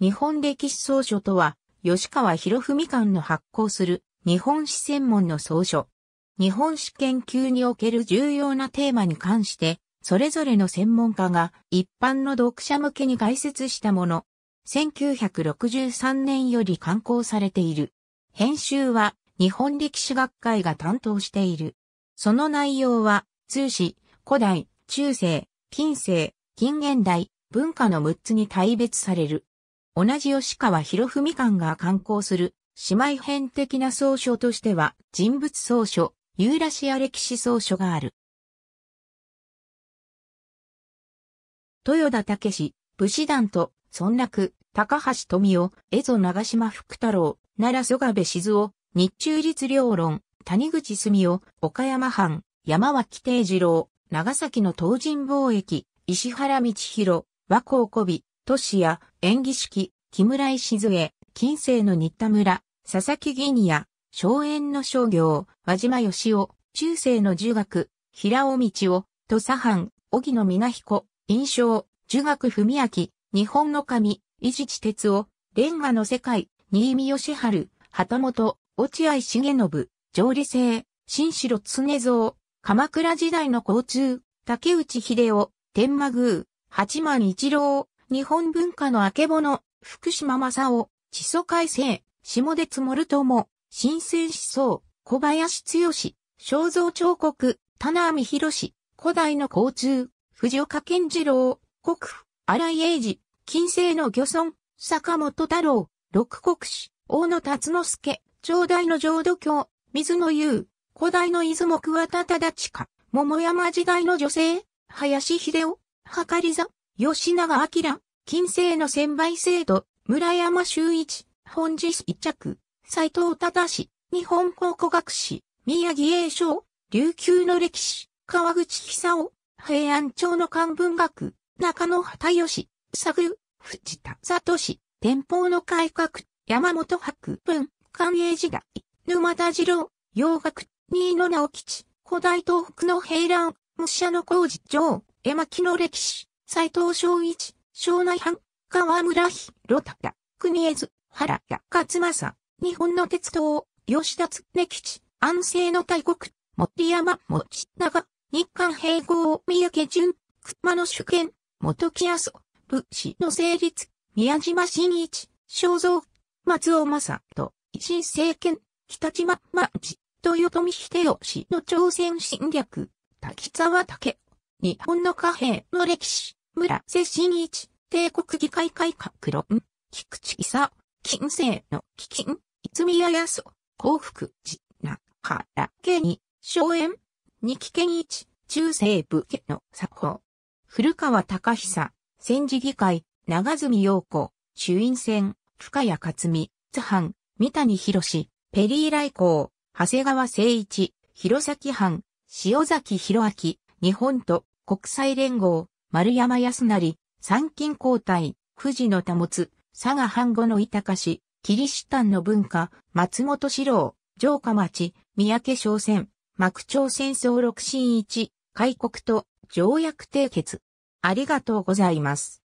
日本歴史総書とは、吉川博文館の発行する日本史専門の総書。日本史研究における重要なテーマに関して、それぞれの専門家が一般の読者向けに解説したもの。1963年より刊行されている。編集は日本歴史学会が担当している。その内容は、通史、古代、中世、近世、近現代、文化の6つに大別される。同じ吉川博文館が刊行する姉妹編的な総書としては人物総書、ユーラシア歴史総書がある。豊田武史、武士団と、村落、高橋富夫、蝦夷長島福太郎、奈良曽我部静夫、日中律両論、谷口住夫、岡山藩、山脇定次郎、長崎の東人貿易、石原道弘、和光古美、都市や、演技式、木村石杖、近世の新田村、佐々木銀也、荘園の商業、和島義雄、中世の儒学、平尾道夫、土佐藩、荻野皆彦、印象、儒学文明、日本の神、伊地知哲夫、レンガの世界、新見義春、旗本、落合重信、上理性、新城常蔵、鎌倉時代の交通、竹内秀夫、天満宮、八幡一郎、日本文化の明けぼの、福島正夫、地祖改正、下出つもるとも、新鮮思想、小林剛、肖像彫刻、田波博士、古代の交通、藤岡健次郎、国府、荒井英二、近世の漁村、坂本太郎、六国史、大野達之助、長大の浄土教、水野優、古代の出雲桑田忠親、桃山時代の女性、林秀夫、はかり座、吉永明、金星の専売制度、村山修一、本日一着、斎藤忠氏、日本考古学史、宮城栄章、琉球の歴史、川口久夫、平安町の漢文学、中野畑義、佐久、藤田氏、天保の改革、山本博文、寛永時代、沼田次郎、洋楽、新野直吉、古代東北の平乱、武者の工事上、絵巻の歴史。斎藤昭一、庄内藩、河村広隆、国江津、原田、勝正、日本の鉄道、吉田津根吉、安政の大国、森山持長、日韓併合三宅淳、熊野主権、元木麻生、武士の成立、宮島真一、正蔵、松尾正人、維新政権、北島町、豊臣秀吉の朝鮮侵略、滝沢武、日本の貨幣の歴史。村瀬新一、帝国議会改革論、菊池久、金星の基金、泉谷康、幸福寺、中原家に、荘園、二木健一、中西部家の作法。古川隆久、戦時議会、長住陽子、衆院選、深谷克美、津藩、三谷博士、ペリー来航、長谷川誠一、弘前藩、塩崎弘明、日本と国際連合、丸山康成、参勤交代、富士の保つ、佐賀藩後の板し、キリシタンの文化、松本四郎、城下町、三宅商船、幕長戦争六進一、開国と条約締結。ありがとうございます。